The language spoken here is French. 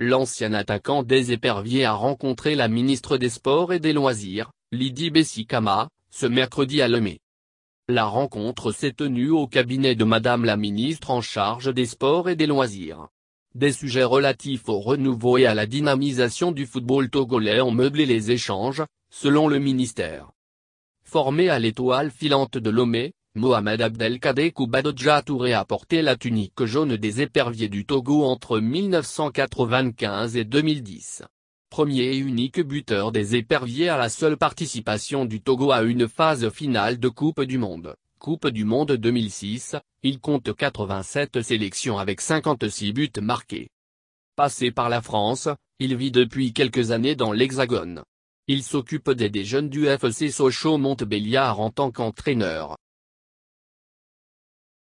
L'ancien attaquant des éperviers a rencontré la ministre des Sports et des Loisirs, Lydie Bessikama, ce mercredi à Lomé. La rencontre s'est tenue au cabinet de Madame la ministre en charge des Sports et des Loisirs. Des sujets relatifs au renouveau et à la dynamisation du football togolais ont meublé les échanges, selon le ministère. Formé à l'étoile filante de Lomé, Mohamed Abdelkader Koubadodja Touré a porté la tunique jaune des éperviers du Togo entre 1995 et 2010. Premier et unique buteur des éperviers à la seule participation du Togo à une phase finale de Coupe du Monde. Coupe du Monde 2006, il compte 87 sélections avec 56 buts marqués. Passé par la France, il vit depuis quelques années dans l'Hexagone. Il s'occupe des, des jeunes du FC Sochaux Montbéliard en tant qu'entraîneur.